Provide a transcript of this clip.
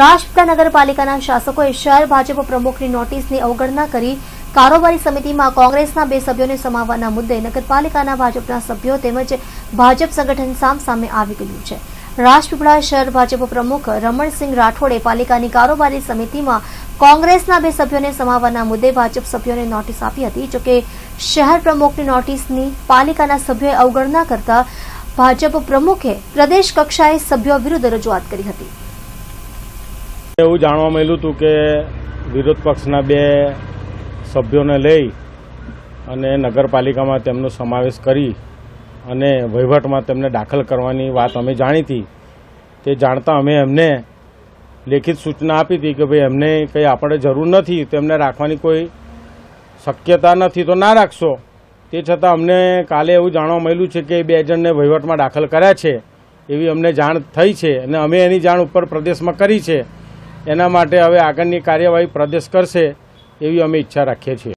રાજપીપળા નગરપાલિકાના શાસકોએ શહેર ભાજપ પ્રમુખની નોટિસની અવગણના કરી કારોબારી સમિતિમાં કોંગ્રેસના બે સભ્યોને સમાવવાના મુદ્દે નગરપાલિકાના ભાજપના સભ્યો તેમજ ભાજપ સંગઠન સામસામે આવી ગયું છે રાજપીપળા શહેર ભાજપ પ્રમુખ રમણસિંહ રાઠોડે પાલિકાની કારોબારી સમિતિમાં કોંગ્રેસના બે સભ્યોને સમાવવાના મુદ્દે ભાજપ સભ્યોને નોટિસ આપી હતી જોકે શહેર પ્રમુખની નોટિસની પાલિકાના સભ્યોએ અવગણના કરતા ભાજપ પ્રમુખે પ્રદેશ કક્ષાએ સભ્યો વિરુદ્ધ રજૂઆત કરી હતી એવું જાણવા મળ્યું હતું કે વિરોધ પક્ષના બે સભ્યોને લઈ અને નગરપાલિકામાં તેમનો સમાવેશ કરી અને વહીવટમાં તેમને દાખલ કરવાની વાત અમે જાણીતી તે જાણતા અમે એમને લેખિત સૂચના આપી હતી કે ભાઈ એમને કંઈ આપણે જરૂર નથી તેમને રાખવાની કોઈ શક્યતા નથી તો ના રાખશો તે છતાં અમને કાલે એવું જાણવા મળ્યું છે કે બે જણને વહીવટમાં દાખલ કર્યા છે એવી અમને જાણ થઈ છે અને અમે એની જાણ ઉપર પ્રદેશમાં કરી છે એના માટે હવે આગળની કાર્યવાહી પ્રદેશ કરશે એવી અમે ઈચ્છા રાખીએ છીએ